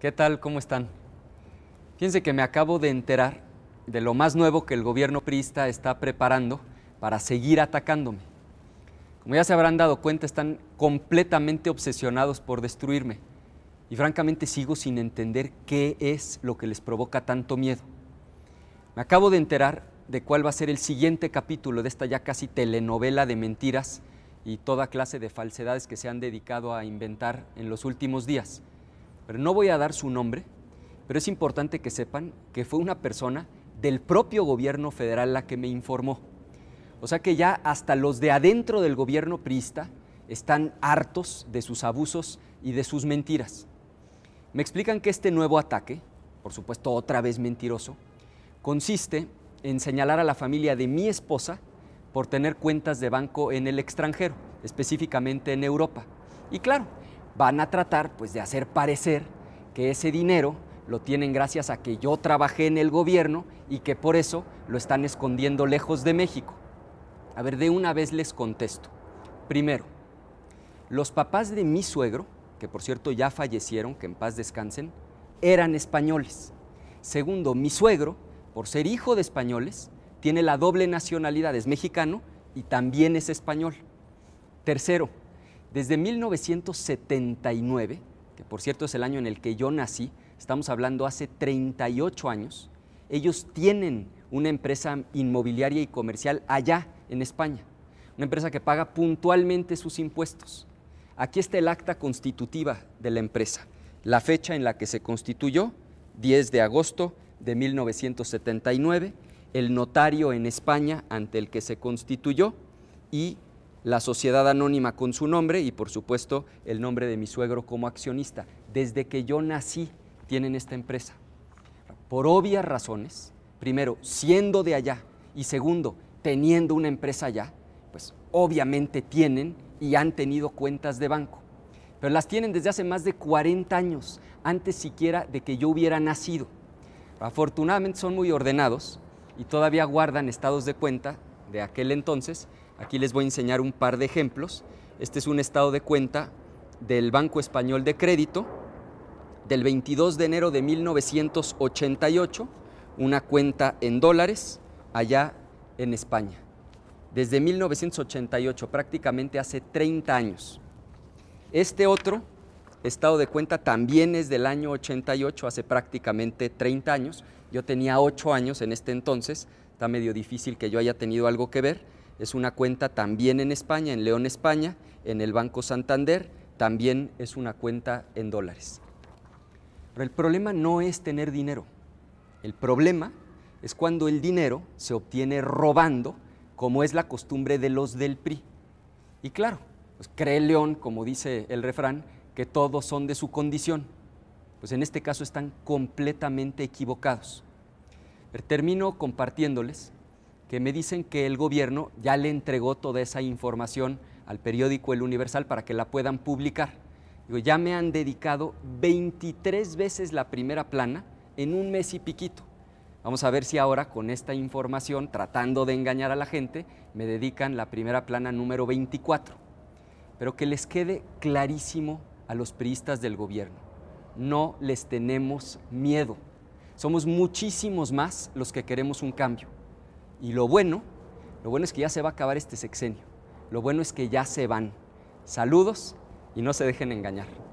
¿Qué tal? ¿Cómo están? Fíjense que me acabo de enterar de lo más nuevo que el gobierno priista está preparando para seguir atacándome. Como ya se habrán dado cuenta, están completamente obsesionados por destruirme. Y francamente sigo sin entender qué es lo que les provoca tanto miedo. Me acabo de enterar de cuál va a ser el siguiente capítulo de esta ya casi telenovela de mentiras y toda clase de falsedades que se han dedicado a inventar en los últimos días pero no voy a dar su nombre, pero es importante que sepan que fue una persona del propio gobierno federal la que me informó. O sea que ya hasta los de adentro del gobierno priista están hartos de sus abusos y de sus mentiras. Me explican que este nuevo ataque, por supuesto otra vez mentiroso, consiste en señalar a la familia de mi esposa por tener cuentas de banco en el extranjero, específicamente en Europa. Y claro, van a tratar pues de hacer parecer que ese dinero lo tienen gracias a que yo trabajé en el gobierno y que por eso lo están escondiendo lejos de México. A ver, de una vez les contesto. Primero, los papás de mi suegro, que por cierto ya fallecieron, que en paz descansen, eran españoles. Segundo, mi suegro, por ser hijo de españoles, tiene la doble nacionalidad, es mexicano y también es español. Tercero, desde 1979, que por cierto es el año en el que yo nací, estamos hablando hace 38 años, ellos tienen una empresa inmobiliaria y comercial allá en España, una empresa que paga puntualmente sus impuestos. Aquí está el acta constitutiva de la empresa, la fecha en la que se constituyó, 10 de agosto de 1979, el notario en España ante el que se constituyó y la sociedad anónima con su nombre y por supuesto el nombre de mi suegro como accionista. Desde que yo nací tienen esta empresa. Por obvias razones, primero, siendo de allá y segundo, teniendo una empresa allá, pues obviamente tienen y han tenido cuentas de banco. Pero las tienen desde hace más de 40 años, antes siquiera de que yo hubiera nacido. Afortunadamente son muy ordenados y todavía guardan estados de cuenta de aquel entonces Aquí les voy a enseñar un par de ejemplos. Este es un estado de cuenta del Banco Español de Crédito del 22 de enero de 1988, una cuenta en dólares allá en España. Desde 1988, prácticamente hace 30 años. Este otro estado de cuenta también es del año 88, hace prácticamente 30 años. Yo tenía 8 años en este entonces, está medio difícil que yo haya tenido algo que ver es una cuenta también en España, en León, España, en el Banco Santander, también es una cuenta en dólares. Pero el problema no es tener dinero. El problema es cuando el dinero se obtiene robando, como es la costumbre de los del PRI. Y claro, pues cree León, como dice el refrán, que todos son de su condición. Pues en este caso están completamente equivocados. Pero termino compartiéndoles que me dicen que el gobierno ya le entregó toda esa información al periódico El Universal para que la puedan publicar. Digo, ya me han dedicado 23 veces la primera plana en un mes y piquito. Vamos a ver si ahora con esta información, tratando de engañar a la gente, me dedican la primera plana número 24. Pero que les quede clarísimo a los priistas del gobierno, no les tenemos miedo. Somos muchísimos más los que queremos un cambio y lo bueno, lo bueno es que ya se va a acabar este sexenio. Lo bueno es que ya se van. Saludos y no se dejen engañar.